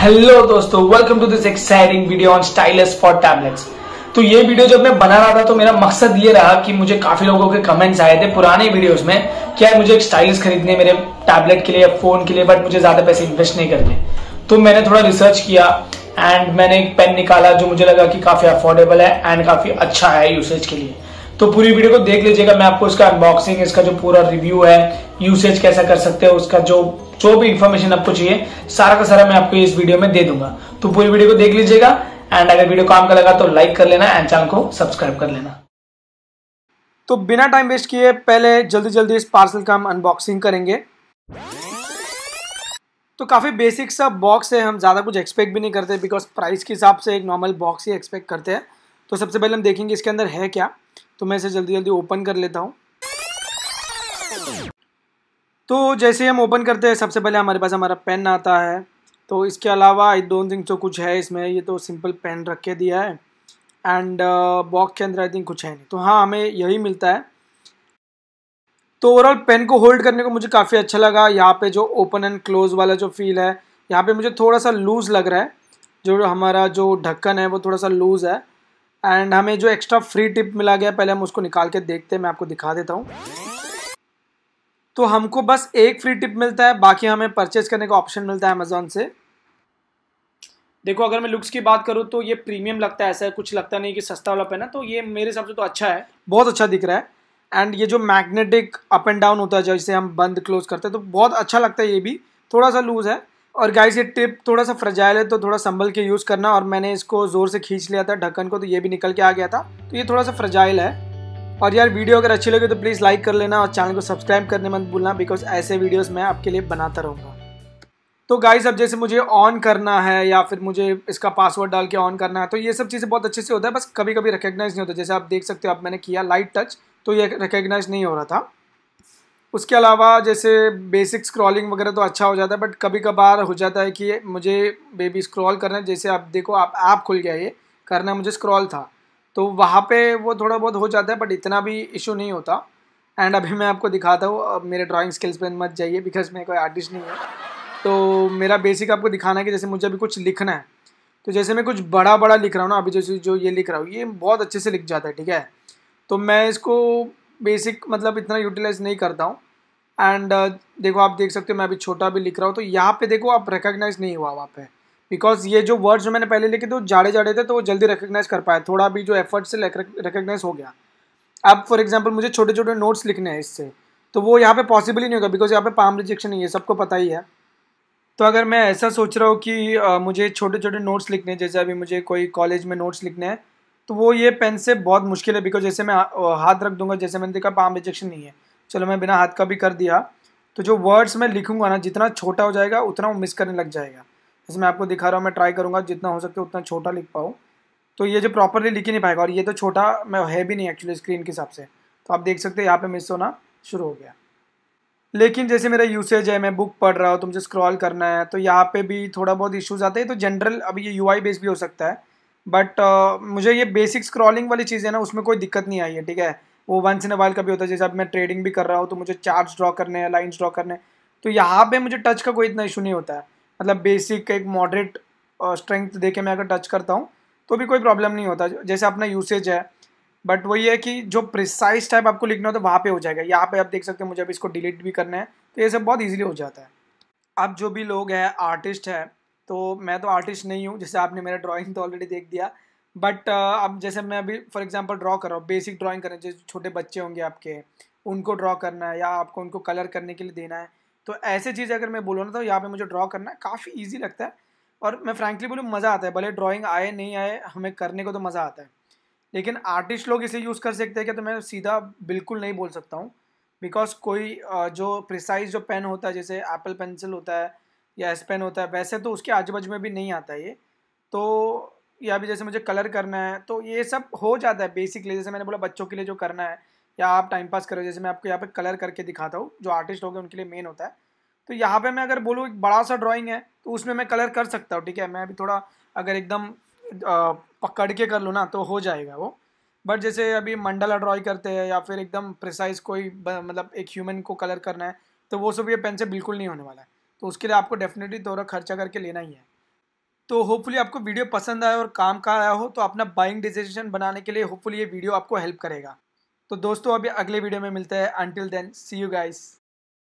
hello दोस्तों welcome to this exciting video on stylus for tablets तो ये video जब मैं बना रहा था तो मेरा मकसद ये रहा कि मुझे काफी लोगों के कमेंट्स आए थे पुराने वीडियोस में क्या मुझे एक स्टाइलस खरीदने मेरे टैबलेट के लिए या फोन के लिए बट मुझे ज्यादा पैसे इन्वेस्ट नहीं करने तो मैंने थोड़ा रिसर्च किया एंड मैंने एक पेन निकाला जो मुझे लगा कि काफी अफोर्डेबल है एंड काफी अच्छा है यूसेज के लिए तो पूरी वीडियो को देख लीजिएगा मैं आपको इसका अनबॉक्सिंग इसका जो पूरा रिव्यू है यूसेज कैसा कर सकते हो उसका जो जो भी इंफॉर्मेशन आपको चाहिए सारा का सारा मैं आपको इस वीडियो में दे दूंगा तो पूरी वीडियो को देख लीजिएगा एंड अगर वीडियो काम का लगा तो लाइक कर लेना एंड चैनल को सब्सक्राइब कर लेना तो बिना टाइम वेस्ट किए पहले जल्दी जल्दी इस पार्सल का हम अनबॉक्सिंग करेंगे तो काफ़ी बेसिक सा बॉक्स है हम ज़्यादा कुछ एक्सपेक्ट भी नहीं करते बिकॉज प्राइस के हिसाब से एक नॉर्मल बॉक्स ही एक्सपेक्ट करते हैं तो सबसे पहले हम देखेंगे इसके अंदर है क्या तो मैं इसे जल्दी जल्दी ओपन कर लेता हूँ तो जैसे हम ओपन करते हैं सबसे पहले हमारे पास हमारा पेन आता है तो इसके अलावा आई डोंट थिंक सो कुछ है इसमें ये तो सिंपल पेन रख के दिया है एंड बॉक्स uh, के अंदर आई थिंक कुछ है नहीं तो हाँ हमें यही मिलता है तो ओवरऑल पेन को होल्ड करने को मुझे काफ़ी अच्छा लगा यहाँ पे जो ओपन एंड क्लोज वाला जो फील है यहाँ पे मुझे थोड़ा सा लूज़ लग रहा है जो हमारा जो ढक्कन है वो थोड़ा सा लूज़ है एंड हमें जो एक्स्ट्रा फ्री टिप मिला गया पहले हम उसको निकाल के देखते हैं मैं आपको दिखा देता हूँ तो हमको बस एक फ्री टिप मिलता है बाकी हमें परचेज करने का ऑप्शन मिलता है अमेजोन से देखो अगर मैं लुक्स की बात करूँ तो ये प्रीमियम लगता है ऐसा है, कुछ लगता नहीं कि सस्ता वाला पहना तो ये मेरे हिसाब से तो अच्छा है बहुत अच्छा दिख रहा है एंड ये जो मैग्नेटिक अप एंड डाउन होता है जैसे हम बंद क्लोज करते हैं तो बहुत अच्छा लगता है ये भी थोड़ा सा लूज़ है और गाइस ये टिप थोड़ा सा फ्रजाइल है तो थोड़ा संभल के यूज़ करना और मैंने इसको ज़ोर से खींच लिया था ढक्कन को तो ये भी निकल के आ गया था तो ये थोड़ा सा फ्रजाइल है और यार वीडियो अगर अच्छी लगे तो प्लीज़ लाइक कर लेना और चैनल को सब्सक्राइब करने मत भूलना बिकॉज ऐसे वीडियोस मैं आपके लिए बनाता रहूँगा तो गाइस अब जैसे मुझे ऑन करना है या फिर मुझे इसका पासवर्ड डाल के ऑन करना है तो ये सब चीज़ें बहुत अच्छे से होता है बस कभी कभी रिकग्नाइज नहीं होता जैसे आप देख सकते हो आप मैंने किया लाइट टच तो ये रिकग्नाइज नहीं हो रहा था उसके अलावा जैसे बेसिक स्क्रॉलिंग वगैरह तो अच्छा हो जाता है बट कभी कभार हो जाता है कि मुझे बेबी स्क्रॉल करना है जैसे आप देखो आप ऐप खुल गया ये करना मुझे स्क्रॉल था तो वहाँ पे वो थोड़ा बहुत हो जाता है बट इतना भी इशू नहीं होता एंड अभी मैं आपको दिखाता हूँ अब मेरे ड्राइंग स्किल्स पे मत जाइए बिकॉज मैं कोई आर्टिस्ट नहीं हूँ तो मेरा बेसिक आपको दिखाना है कि जैसे मुझे अभी कुछ लिखना है तो जैसे मैं कुछ बड़ा बड़ा लिख रहा हूँ ना अभी जैसे जो ये लिख रहा हूँ ये बहुत अच्छे से लिख जाता है ठीक है तो मैं इसको बेसिक मतलब इतना यूटिलाइज नहीं करता हूँ एंड देखो आप देख सकते हो मैं अभी छोटा भी लिख रहा हूँ तो यहाँ पे देखो आप रिकग्नाइज नहीं हुआ वहाँ पे बिकॉज ये जो वर्ड्स जो मैंने पहले लिखे थे वो जाड़े जाड़े थे तो वो जल्दी रिकग्नाइज कर पाया थोड़ा भी जो एफर्ट से रिकोगनाइज हो गया अब फॉर एग्जाम्पल मुझे छोटे छोटे नोट्स लिखने हैं इससे तो वो यहाँ पे पॉसिबल ही नहीं होगा बिकॉज यहाँ पे पाम रिजेक्शन नहीं है सबको पता ही है तो अगर मैं ऐसा सोच रहा हूँ कि आ, मुझे छोटे छोटे नोट्स लिखने हैं जैसे अभी मुझे कोई कॉलेज में नोट्स लिखने हैं तो वो ये पेन से बहुत मुश्किल है बिकॉज जैसे मैं हाथ रख दूंगा जैसे मैंने देखा पाम रिजेक्शन नहीं है चलो मैं बिना हाथ का भी कर दिया तो जो वर्ड्स मैं लिखूंगा ना जितना छोटा हो जाएगा उतना वो मिस करने लग जाएगा जैसे मैं आपको दिखा रहा हूँ मैं ट्राई करूँगा जितना हो सके उतना छोटा लिख पाऊँ तो ये जो प्रॉपरली लिख ही नहीं पाएगा और ये तो छोटा मैं है भी नहीं एक्चुअली स्क्रीन के हिसाब से तो आप देख सकते हैं यहाँ पे मिस होना शुरू हो गया लेकिन जैसे मेरा यूसेज है मैं बुक पढ़ रहा हूँ तुमसे स्क्रॉल करना है तो यहाँ पे भी थोड़ा बहुत इश्यूज आते हैं तो जनरल अभी ये यूआई बेस भी हो सकता है बट uh, मुझे ये बेसिक स्क्रॉलिंग वाली चीज़ है ना उसमें कोई दिक्कत नहीं आई है ठीक है वो वंस इन अवाइल भी होता है जैसे अब मैं ट्रेडिंग भी कर रहा हूँ तो मुझे चार्ट ड्रॉ करने हैं लाइन्स ड्रॉ करने तो यहाँ पर मुझे टच का कोई इतना इशू नहीं होता है मतलब बेसिक एक मॉडरेट स्ट्रेंथ दे के मैं अगर टच करता हूँ तो भी कोई प्रॉब्लम नहीं होता जैसे अपना यूसेज है बट वही है कि जो प्रिसाइज टाइप आपको लिखना होता तो है वहाँ पे हो जाएगा यहाँ पे आप देख सकते हैं मुझे अब इसको डिलीट भी करना है तो ये सब बहुत ईजिली हो जाता है अब जो भी लोग हैं आर्टिस्ट हैं तो मैं तो आर्टिस्ट नहीं हूँ जैसे आपने मेरा ड्राइंग तो ऑलरेडी देख दिया बट अब जैसे मैं अभी फॉर एग्जांपल ड्रॉ कर रहा हूँ बेसिक ड्राइंग करना जैसे छोटे बच्चे होंगे आपके उनको ड्रॉ करना है या आपको उनको कलर करने के लिए देना है तो ऐसे चीज़ अगर मैं बोलूँ ना तो यहाँ पे मुझे ड्रॉ करना काफ़ी ईजी लगता है और मैं फ्रैंकली बोलूँ मज़ा आता है भले ड्राइंग आए नहीं आए हमें करने को तो मज़ा आता है लेकिन आर्टिस्ट लोग इसे यूज़ कर सकते हैं क्या तो मैं सीधा बिल्कुल नहीं बोल सकता हूँ बिकॉज कोई जो प्रिसाइज जो पेन होता है जैसे एप्पल पेंसिल होता है या एस पेन होता है वैसे तो उसके आजू बाजू में भी नहीं आता ये तो या भी जैसे मुझे कलर करना है तो ये सब हो जाता है बेसिकली जैसे मैंने बोला बच्चों के लिए जो करना है या आप टाइम पास करो जैसे मैं आपको यहाँ पे कलर करके दिखाता हूँ जो आर्टिस्ट हो गए उनके लिए मेन होता है तो यहाँ पे मैं अगर बोलूँ एक बड़ा सा ड्राइंग है तो उसमें मैं कलर कर सकता हूँ ठीक है मैं अभी थोड़ा अगर एकदम पकड़ के कर लूँ ना तो हो जाएगा वो बट जैसे अभी मंडला ड्रॉई करते हैं या फिर एकदम प्रिसाइज कोई मतलब एक ह्यूमन को कलर करना है तो वो सब ये पेन से बिल्कुल नहीं होने वाला है तो उसके लिए आपको डेफिनेटली थोड़ा खर्चा करके लेना ही है तो होपफुली आपको वीडियो पसंद आया और काम का आया हो तो अपना बाइंग डिसीजन बनाने के लिए होपफुली ये वीडियो आपको हेल्प करेगा तो दोस्तों अभी अगले वीडियो में मिलते हैं until then see you guys